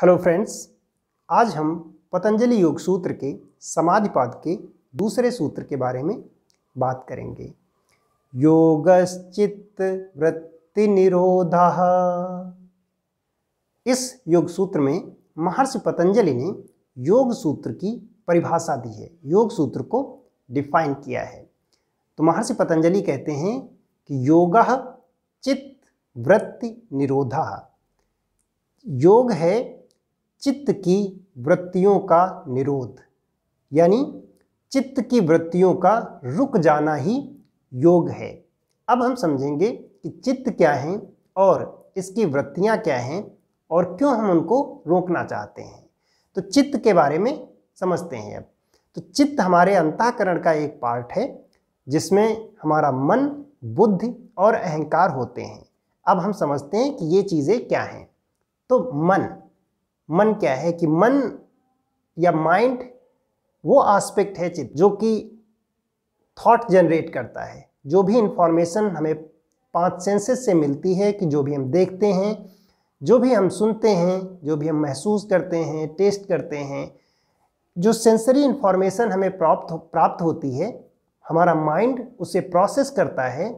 hello friends आज हम पतंजलि योग सूत्र के समाधिपाद के दूसरे सूत्र के बारे में बात करेंगे योगश्चित वृत्ति निरोधा इस योग सूत्र में महर्षि पतंजलि ने योग सूत्र की परिभाषा दी है योग सूत्र को डिफाइन किया है तो महर्षि पतंजलि कहते हैं कि योग चित्त वृत्ति निरोधा योग है चित्त की वृत्तियों का निरोध यानी चित्त की वृत्तियों का रुक जाना ही योग है अब हम समझेंगे कि चित्त क्या है और इसकी वृत्तियाँ क्या हैं और क्यों हम उनको रोकना चाहते हैं तो चित्त के बारे में समझते हैं अब तो चित्त हमारे अंतःकरण का एक पार्ट है जिसमें हमारा मन बुद्धि और अहंकार होते हैं अब हम समझते हैं कि ये चीज़ें क्या हैं तो मन मन क्या है कि मन या माइंड वो आस्पेक्ट है चित जो कि थॉट जनरेट करता है जो भी इंफॉर्मेशन हमें पांच सेंसेस से मिलती है कि जो भी हम देखते हैं जो भी हम सुनते हैं जो भी हम महसूस करते हैं टेस्ट करते हैं जो सेंसरी इन्फॉर्मेशन हमें प्राप्त प्राप्त होती है हमारा माइंड उसे प्रोसेस करता है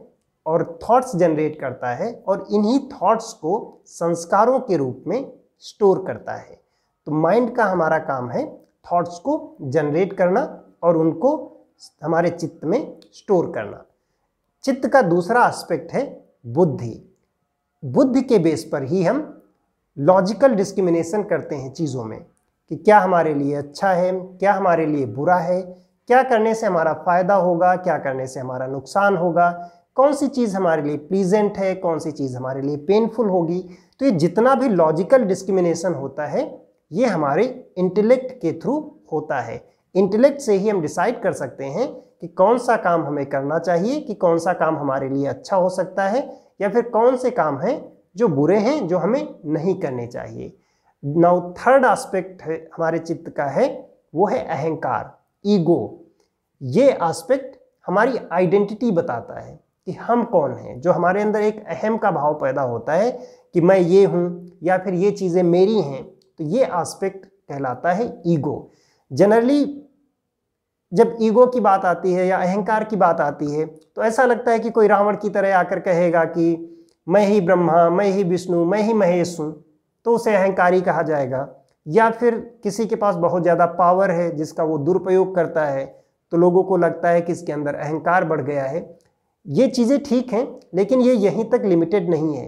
और थॉट्स जनरेट करता है और इन्हीं थॉट्स को संस्कारों के रूप में स्टोर करता है तो माइंड का हमारा काम है थॉट्स को जनरेट करना और उनको हमारे चित्त में स्टोर करना चित्त का दूसरा एस्पेक्ट है बुद्धि बुद्धि के बेस पर ही हम लॉजिकल डिस्क्रिमिनेशन करते हैं चीज़ों में कि क्या हमारे लिए अच्छा है क्या हमारे लिए बुरा है क्या करने से हमारा फ़ायदा होगा क्या करने से हमारा नुकसान होगा कौन सी चीज़ हमारे लिए प्लीजेंट है कौन सी चीज़ हमारे लिए पेनफुल होगी तो ये जितना भी लॉजिकल डिस्क्रिमिनेशन होता है ये हमारे इंटेलेक्ट के थ्रू होता है इंटेलेक्ट से ही हम डिसाइड कर सकते हैं कि कौन सा काम हमें करना चाहिए कि कौन सा काम हमारे लिए अच्छा हो सकता है या फिर कौन से काम हैं जो बुरे हैं जो हमें नहीं करने चाहिए नाउ थर्ड एस्पेक्ट हमारे चित्त का है वो है अहंकार ईगो ये एस्पेक्ट हमारी आइडेंटिटी बताता है कि हम कौन हैं जो हमारे अंदर एक अहम का भाव पैदा होता है कि मैं ये हूँ या फिर ये चीज़ें मेरी हैं तो ये आस्पेक्ट कहलाता है ईगो जनरली जब ईगो की बात आती है या अहंकार की बात आती है तो ऐसा लगता है कि कोई रावण की तरह आकर कहेगा कि मैं ही ब्रह्मा मैं ही विष्णु मैं ही महेश हूँ तो उसे अहंकारी कहा जाएगा या फिर किसी के पास बहुत ज़्यादा पावर है जिसका वो दुरुपयोग करता है तो लोगों को लगता है कि इसके अंदर अहंकार बढ़ गया है ये चीज़ें ठीक हैं लेकिन ये यहीं तक लिमिटेड नहीं है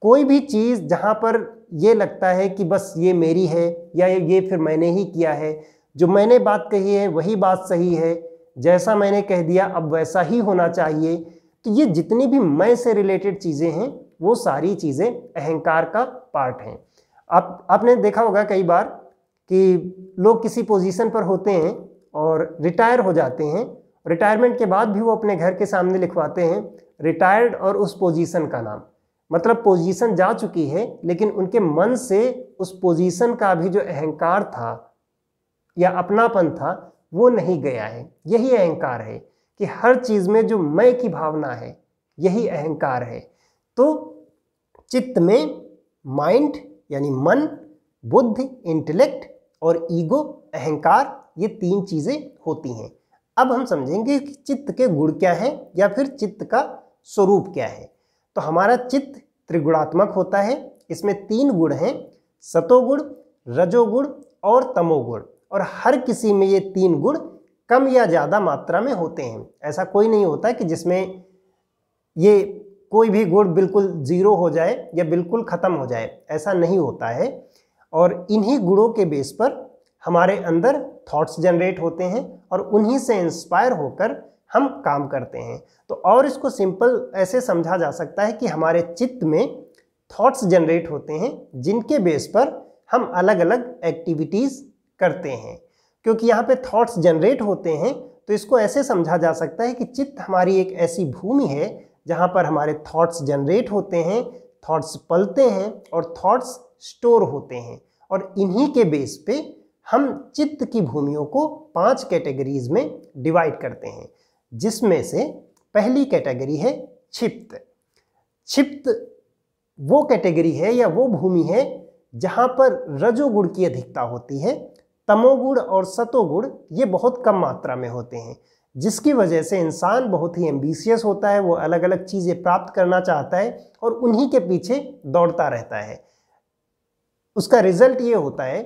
कोई भी चीज़ जहाँ पर ये लगता है कि बस ये मेरी है या ये फिर मैंने ही किया है जो मैंने बात कही है वही बात सही है जैसा मैंने कह दिया अब वैसा ही होना चाहिए तो ये जितनी भी मैं से रिलेटेड चीज़ें हैं वो सारी चीज़ें अहंकार का पार्ट हैं आप आपने देखा होगा कई बार कि लोग किसी पोजीशन पर होते हैं और रिटायर हो जाते हैं रिटायरमेंट के बाद भी वो अपने घर के सामने लिखवाते हैं रिटायर्ड और उस पोजीशन का नाम मतलब पोजीशन जा चुकी है लेकिन उनके मन से उस पोजीशन का भी जो अहंकार था या अपनापन था वो नहीं गया है यही अहंकार है कि हर चीज़ में जो मैं की भावना है यही अहंकार है तो चित्त में माइंड यानी मन बुद्धि इंटेलेक्ट और ईगो अहंकार ये तीन चीज़ें होती हैं अब हम समझेंगे कि चित्त के गुण क्या हैं या फिर चित्त का स्वरूप क्या है तो हमारा चित्त त्रिगुणात्मक होता है इसमें तीन गुण हैं सतोगुण रजोगुण और तमोगुण और हर किसी में ये तीन गुण कम या ज़्यादा मात्रा में होते हैं ऐसा कोई नहीं होता कि जिसमें ये कोई भी गुण बिल्कुल ज़ीरो हो जाए या बिल्कुल ख़त्म हो जाए ऐसा नहीं होता है और इन्हीं गुणों के बेस पर हमारे अंदर थॉट्स जनरेट होते हैं और उन्हीं से इंस्पायर होकर हम काम करते हैं तो और इसको सिंपल ऐसे समझा जा सकता है कि हमारे चित्त में थॉट्स जनरेट होते हैं जिनके बेस पर हम अलग अलग एक्टिविटीज़ करते हैं क्योंकि यहाँ पे थॉट्स जनरेट होते हैं तो इसको ऐसे समझा जा सकता है कि चित्त हमारी एक ऐसी भूमि है जहाँ पर हमारे थॉट्स जनरेट होते हैं थॉट्स पलते हैं और थॉट्स स्टोर होते हैं और इन्हीं के बेस पे हम चित्त की भूमियों को पांच कैटेगरीज में डिवाइड करते हैं जिसमें से पहली कैटेगरी है क्षिप्त क्षिप्त वो कैटेगरी है या वो भूमि है जहाँ पर रजोगुण की अधिकता होती है तमोगुण और सतोगुण ये बहुत कम मात्रा में होते हैं जिसकी वजह से इंसान बहुत ही एम्बिशियस होता है वो अलग अलग चीज़ें प्राप्त करना चाहता है और उन्हीं के पीछे दौड़ता रहता है उसका रिजल्ट ये होता है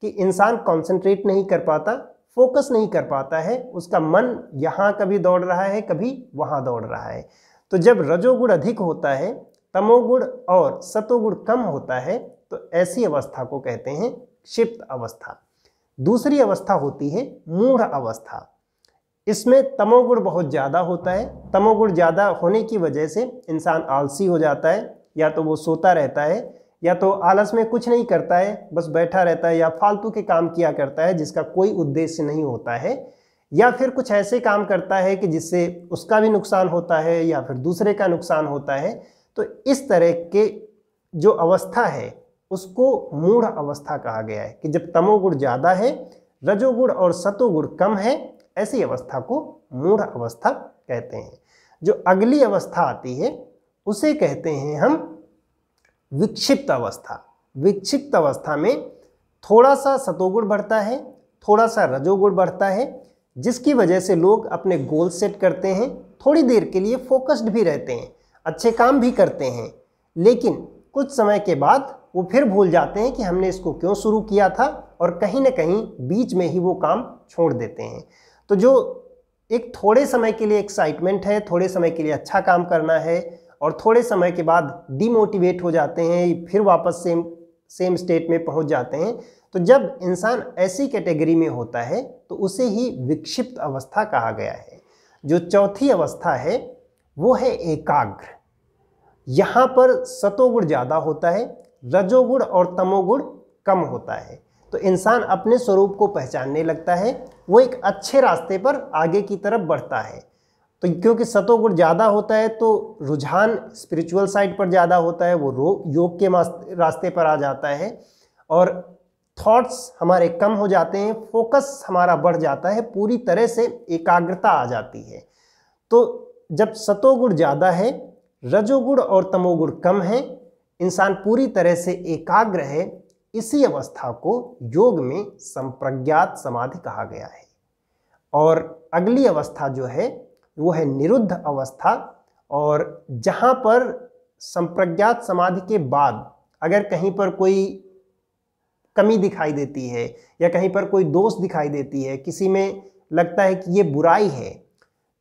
कि इंसान कंसंट्रेट नहीं कर पाता फोकस नहीं कर पाता है उसका मन यहाँ कभी दौड़ रहा है कभी वहाँ दौड़ रहा है तो जब रजोगुण अधिक होता है तमोगुण और सतोगुण कम होता है तो ऐसी अवस्था को कहते हैं क्षिप्त अवस्था दूसरी अवस्था होती है मूढ़ अवस्था इसमें तमोगुण बहुत ज़्यादा होता है तमोगुण ज़्यादा होने की वजह से इंसान आलसी हो जाता है या तो वो सोता रहता है या तो आलस में कुछ नहीं करता है बस बैठा रहता है या फालतू के काम किया करता है जिसका कोई उद्देश्य नहीं होता है या फिर कुछ ऐसे काम करता है कि जिससे उसका भी नुकसान होता है या फिर दूसरे का नुकसान होता है तो इस तरह के जो अवस्था है उसको मूढ़ अवस्था कहा गया है कि जब तमोगुण ज़्यादा है रजोगुण और सतोगुण कम है ऐसी अवस्था को मूढ़ अवस्था कहते हैं जो अगली अवस्था आती है उसे कहते हैं हम विक्षिप्त अवस्था विक्षिप्त अवस्था में थोड़ा सा सतोगुण बढ़ता है थोड़ा सा रजोगुण बढ़ता है जिसकी वजह से लोग अपने गोल सेट करते हैं थोड़ी देर के लिए फोकस्ड भी रहते हैं अच्छे काम भी करते हैं लेकिन कुछ समय के बाद वो फिर भूल जाते हैं कि हमने इसको क्यों शुरू किया था और कहीं ना कहीं बीच में ही वो काम छोड़ देते हैं तो जो एक थोड़े समय के लिए एक्साइटमेंट है थोड़े समय के लिए अच्छा काम करना है और थोड़े समय के बाद डिमोटिवेट हो जाते हैं फिर वापस सेम सेम स्टेट में पहुंच जाते हैं तो जब इंसान ऐसी कैटेगरी में होता है तो उसे ही विक्षिप्त अवस्था कहा गया है जो चौथी अवस्था है वो है एकाग्र यहाँ पर सतोगुण ज़्यादा होता है रजोगुण और तमोगुण कम होता है तो इंसान अपने स्वरूप को पहचानने लगता है वो एक अच्छे रास्ते पर आगे की तरफ बढ़ता है तो क्योंकि सतोगुण ज़्यादा होता है तो रुझान स्पिरिचुअल साइड पर ज़्यादा होता है वो रो योग के रास्ते पर आ जाता है और थॉट्स हमारे कम हो जाते हैं फोकस हमारा बढ़ जाता है पूरी तरह से एकाग्रता आ जाती है तो जब सतोगुण ज़्यादा है रजोगुण और तमोगुण कम है इंसान पूरी तरह से एकाग्र है इसी अवस्था को योग में संप्रज्ञात समाधि कहा गया है और अगली अवस्था जो है वो है निरुद्ध अवस्था और जहाँ पर संप्रज्ञात समाधि के बाद अगर कहीं पर कोई कमी दिखाई देती है या कहीं पर कोई दोष दिखाई देती है किसी में लगता है कि ये बुराई है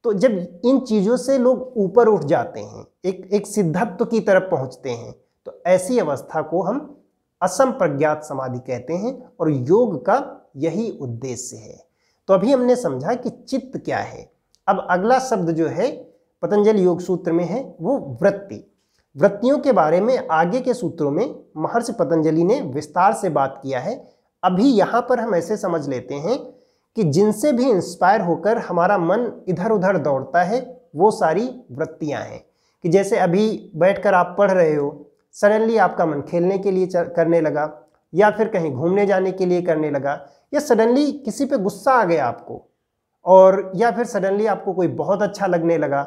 तो जब इन चीज़ों से लोग ऊपर उठ जाते हैं एक एक सिद्धत्व की तरफ पहुंचते हैं तो ऐसी अवस्था को हम असम प्रज्ञात समाधि कहते हैं और योग का यही उद्देश्य है तो अभी हमने समझा कि चित्त क्या है अब अगला शब्द जो है पतंजलि योग सूत्र में है वो वृत्ति वृत्तियों के बारे में आगे के सूत्रों में महर्षि पतंजलि ने विस्तार से बात किया है अभी यहाँ पर हम ऐसे समझ लेते हैं कि जिनसे भी इंस्पायर होकर हमारा मन इधर उधर दौड़ता है वो सारी वृत्तियाँ हैं कि जैसे अभी बैठकर आप पढ़ रहे हो सडनली आपका मन खेलने के लिए करने लगा या फिर कहीं घूमने जाने के लिए करने लगा या सडनली किसी पे गुस्सा आ गया आपको और या फिर सडनली आपको कोई बहुत अच्छा लगने लगा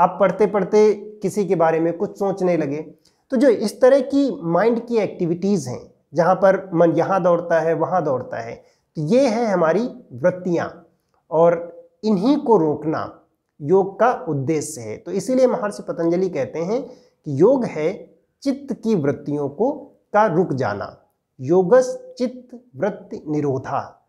आप पढ़ते पढ़ते किसी के बारे में कुछ सोचने लगे तो जो इस तरह की माइंड की एक्टिविटीज़ हैं जहाँ पर मन यहाँ दौड़ता है वहाँ दौड़ता है तो ये है हमारी वृत्तियाँ और इन्हीं को रोकना योग का उद्देश्य है तो इसीलिए महर्षि पतंजलि कहते हैं कि योग है चित्त की वृत्तियों को का रुक जाना योगस चित्त वृत्ति निरोधा